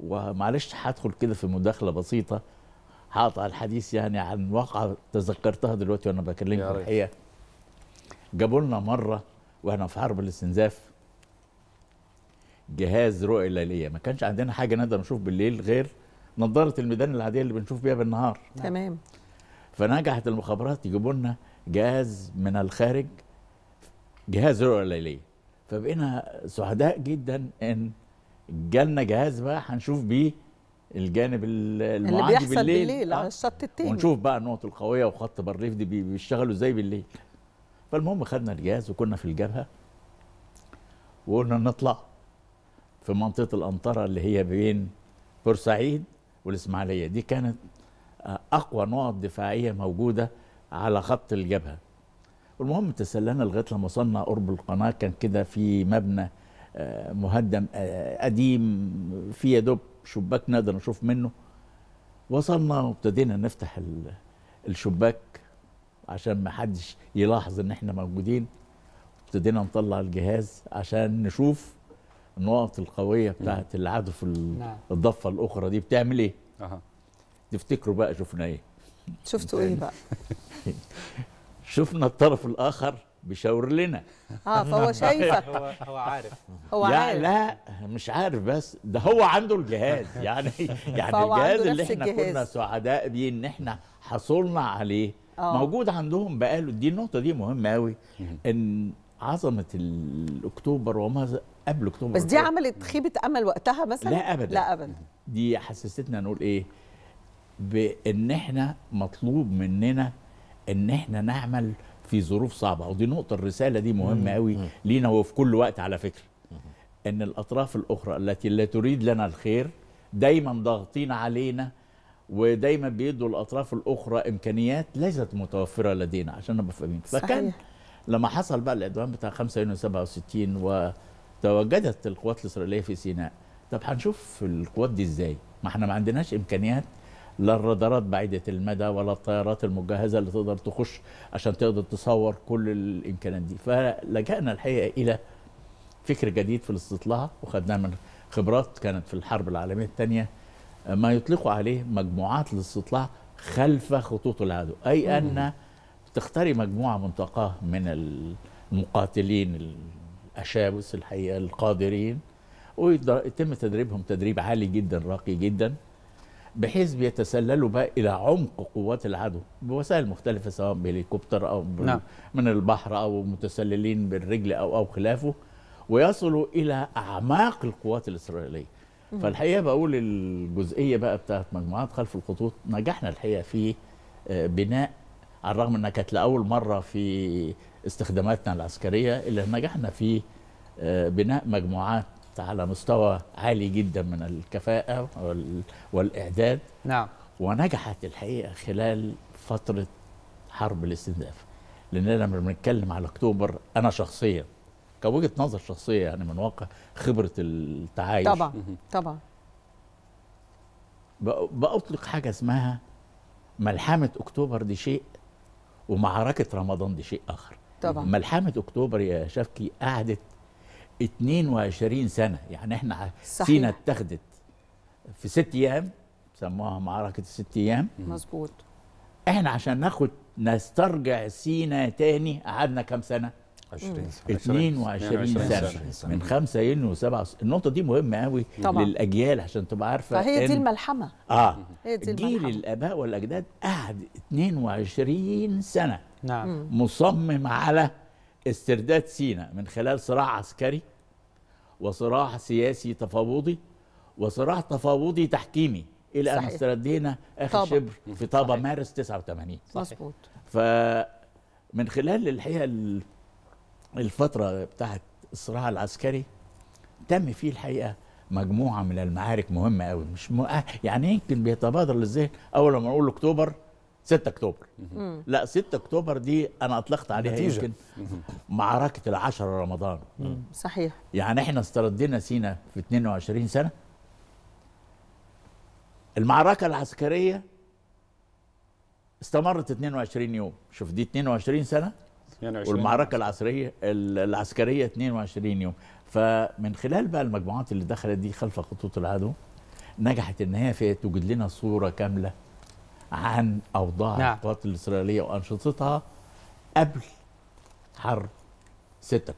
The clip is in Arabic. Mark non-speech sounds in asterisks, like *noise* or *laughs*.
ومعلش هدخل كده في مداخله بسيطه هقطع الحديث يعني عن واقعه تذكرتها دلوقتي وانا بكلمك الحقيقه جابوا لنا مره واحنا في حرب الاستنزاف جهاز رؤيه ليليه ما كانش عندنا حاجه نقدر نشوف بالليل غير نظاره الميدان العاديه اللي بنشوف بيها بالنهار نعم. تمام فنجحت المخابرات يجيبوا لنا جهاز من الخارج جهاز رؤيه ليليه فبقينا سعداء جدا ان جالنا جهاز بقى هنشوف بيه الجانب المعادي اللي بيحصل بالليل, بالليل آه. على الشط التاني ونشوف بقى النقط القويه وخط بارليف دي بيشتغلوا ازاي بالليل فالمهم خدنا الجهاز وكنا في الجبهه وقلنا نطلع في منطقه الانطره اللي هي بين بورسعيد والاسماعيليه دي كانت اقوى نقط دفاعيه موجوده على خط الجبهه والمهم تسللنا لغايه لما وصلنا قرب القناه كان كده في مبنى مهدم آه، قديم في يا دوب شباك نقدر نشوف منه وصلنا وابتدينا نفتح الشباك عشان ما حدش يلاحظ ان احنا موجودين ابتدينا نطلع الجهاز عشان نشوف النقط القويه اللي نعم. العدو في نعم. الضفه الاخرى دي بتعمل ايه اها تفتكروا بقى شفنا ايه شفتوا ايه بقى *laughs* شفنا الطرف الاخر بيشاور لنا اه فهو *laughs* شايفك هو عارف هو عارف لا مش عارف بس ده هو عنده الجهاز *laughs* يعني يعني الجهاز اللي احنا الجهاز. كنا سعداء بيه ان احنا حصلنا عليه أوه. موجود عندهم بقاله دي النقطه دي مهمه قوي ان عظمه الاكتوبر وما قبل اكتوبر بس دي عملت خيبه امل وقتها مثلا لا ابدا لا ابدا دي حسستنا نقول ايه بان احنا مطلوب مننا ان احنا نعمل في ظروف صعبه ودي نقطه الرساله دي مهمه قوي لينا وفي كل وقت على فكره ان الاطراف الاخرى التي لا تريد لنا الخير دايما ضاغطين علينا ودايما بيدوا الاطراف الاخرى امكانيات ليست متوفره لدينا عشان نبقى فاهمين فكان لما حصل بقى العدوان بتاع 5 يونيو 67 وتواجدت القوات الاسرائيليه في سيناء طب هنشوف القوات دي ازاي ما احنا ما عندناش امكانيات لا الرادارات بعيده المدى ولا الطيارات المجهزه اللي تقدر تخش عشان تقدر تصور كل الامكانيات دي فلجانا الحقيقه الى فكر جديد في الاستطلاع وخدناه من خبرات كانت في الحرب العالميه الثانيه ما يطلق عليه مجموعات الاستطلاع خلف خطوط العدو اي ان تختاري مجموعه منطقه من المقاتلين الاشاوس الحقيقه القادرين ويتم تدريبهم تدريب عالي جدا راقي جدا بحيث بيتسللوا بقى الى عمق قوات العدو بوسائل مختلفه سواء بهليكوبتر او نعم. من البحر او متسللين بالرجل او او خلافه ويصلوا الى اعماق القوات الاسرائيليه مم. فالحقيقه بقول الجزئيه بقى بتاعت مجموعات خلف الخطوط نجحنا الحقيقه في آه، بناء على الرغم انها كانت لاول مره في استخداماتنا العسكريه الا نجحنا في آه، بناء مجموعات على مستوى عالي جدا من الكفاءة والإعداد نعم ونجحت الحقيقة خلال فترة حرب الاستنزاف لأننا لما بنتكلم على أكتوبر أنا شخصيا كوجهة نظر شخصية يعني من واقع خبرة التعايش طبعا طبعا بأطلق حاجة اسمها ملحمة أكتوبر دي شيء ومعركة رمضان دي شيء آخر طبعا ملحمة أكتوبر يا شفكي قعدت 22 سنه يعني احنا سينا اتخذت في ست ايام سموها معركه الست ايام مظبوط احنا عشان ناخد نسترجع سينا تاني قعدنا كام سنه 20 سنه 22 سنه, سنة. من 5 يونيو و7 النقطه دي مهمه قوي طبعا. للاجيال عشان تبقى عارفه فهي دي الملحمه اه هي دي جيل الاباء والاجداد قعد 22 سنه نعم مصمم على استرداد سيناء من خلال صراع عسكري وصراع سياسي تفاوضي وصراع تفاوضي تحكيمي الى صحيح. ان استردينا اخر طبع. شبر في طابه مارس 89 مظبوط فمن خلال الحقيقه الفتره بتاعت الصراع العسكري تم فيه الحقيقه مجموعه من المعارك مهمه قوي مش م... يعني يمكن بيتبادر للذهن اول ما اقول اكتوبر 6 اكتوبر لا 6 اكتوبر دي انا اطلقت عليها نتيجة. يمكن معركه العشر رمضان مم. صحيح يعني احنا استردينا سينا في 22 سنه المعركه العسكريه استمرت 22 يوم شوف دي 22 سنه 22 والمعركه العسكريه العسكريه 22 يوم فمن خلال بقى المجموعات اللي دخلت دي خلف خطوط العدو نجحت ان هي توجد لنا صوره كامله عن أوضاع نعم. القوات الإسرائيلية وأنشطتها قبل حرب 6